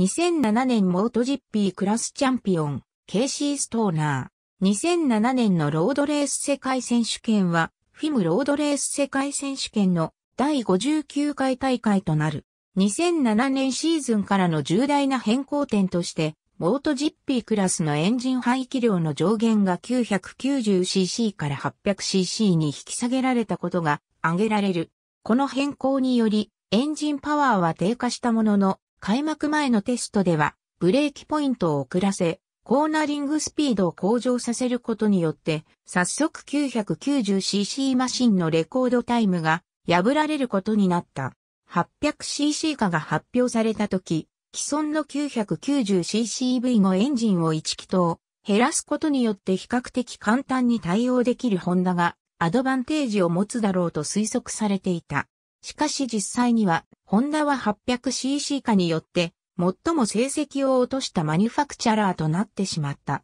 2007年モートジッピークラスチャンピオン、ケイシー・ストーナー。2007年のロードレース世界選手権は、フィムロードレース世界選手権の第59回大会となる。2007年シーズンからの重大な変更点として、モートジッピークラスのエンジン排気量の上限が 990cc から 800cc に引き下げられたことが挙げられる。この変更により、エンジンパワーは低下したものの、開幕前のテストでは、ブレーキポイントを遅らせ、コーナリングスピードを向上させることによって、早速 990cc マシンのレコードタイムが破られることになった。800cc 化が発表された時、既存の9 9 0 c c v のエンジンを1気筒減らすことによって比較的簡単に対応できるホンダがアドバンテージを持つだろうと推測されていた。しかし実際には、ホンダは 800cc 化によって、最も成績を落としたマニュファクチャラーとなってしまった。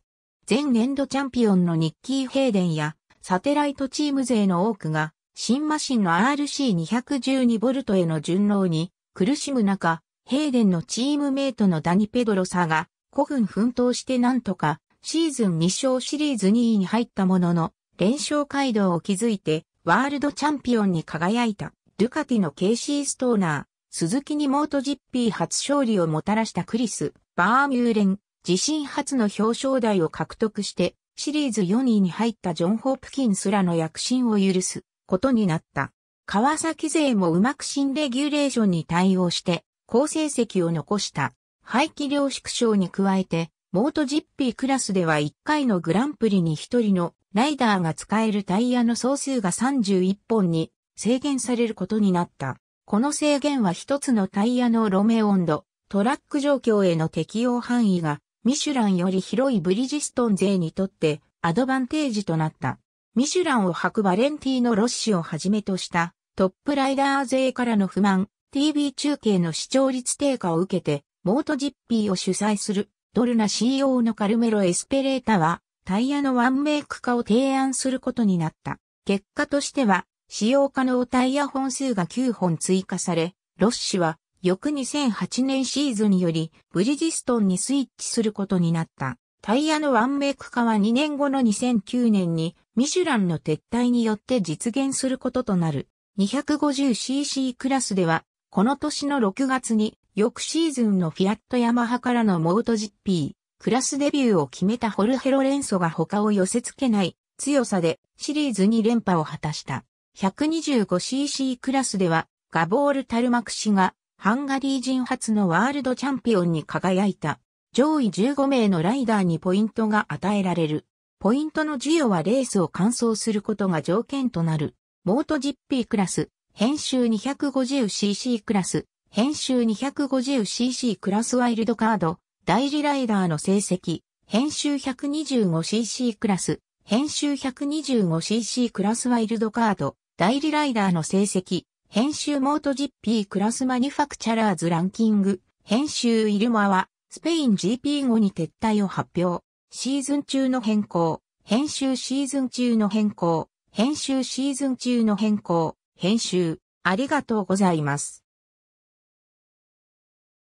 前年度チャンピオンのニッキー・ヘイデンや、サテライトチーム勢の多くが、新マシンの RC212V への順応に苦しむ中、ヘイデンのチームメイトのダニ・ペドロサが、古軍奮闘してなんとか、シーズン2勝シリーズ2位に入ったものの、連勝街道を築いて、ワールドチャンピオンに輝いた。ルカティのケイシー・ストーナー、鈴木にモートジッピー初勝利をもたらしたクリス・バーミューレン、自身初の表彰台を獲得して、シリーズ4位に入ったジョン・ホープキンすらの躍進を許すことになった。川崎勢もうまく新レギュレーションに対応して、好成績を残した。排気量縮小に加えて、モートジッピークラスでは1回のグランプリに1人のライダーが使えるタイヤの総数が31本に制限されることになった。この制限は一つのタイヤの路面温度、トラック状況への適用範囲が、ミシュランより広いブリジストン勢にとってアドバンテージとなった。ミシュランを履くバレンティーノ・ロッシをはじめとしたトップライダー勢からの不満、TV 中継の視聴率低下を受けて、モートジッピーを主催するドルナ CEO のカルメロ・エスペレータはタイヤのワンメイク化を提案することになった。結果としては使用可能タイヤ本数が9本追加され、ロッシは翌2008年シーズンによりブリヂストンにスイッチすることになった。タイヤのワンメイク化は2年後の2009年にミシュランの撤退によって実現することとなる。250cc クラスでは、この年の6月に翌シーズンのフィアットヤマハからのモートジッピークラスデビューを決めたホルヘロレンソが他を寄せ付けない強さでシリーズに連覇を果たした。125cc クラスでは、ガボール・タルマク氏が、ハンガリー人初のワールドチャンピオンに輝いた。上位15名のライダーにポイントが与えられる。ポイントの授与はレースを完走することが条件となる。モート GP クラス、編集 250cc クラス、編集 250cc クラスワイルドカード、大事ライダーの成績、編集 125cc クラス、編集 125cc クラスワイルドカード、代理ライダーの成績、編集モート GP クラスマニュファクチャラーズランキング、編集イルマは、スペイン GP 後に撤退を発表。シーズン中の変更、編集シーズン中の変更、編集シーズン中の変更、編集、ありがとうございます。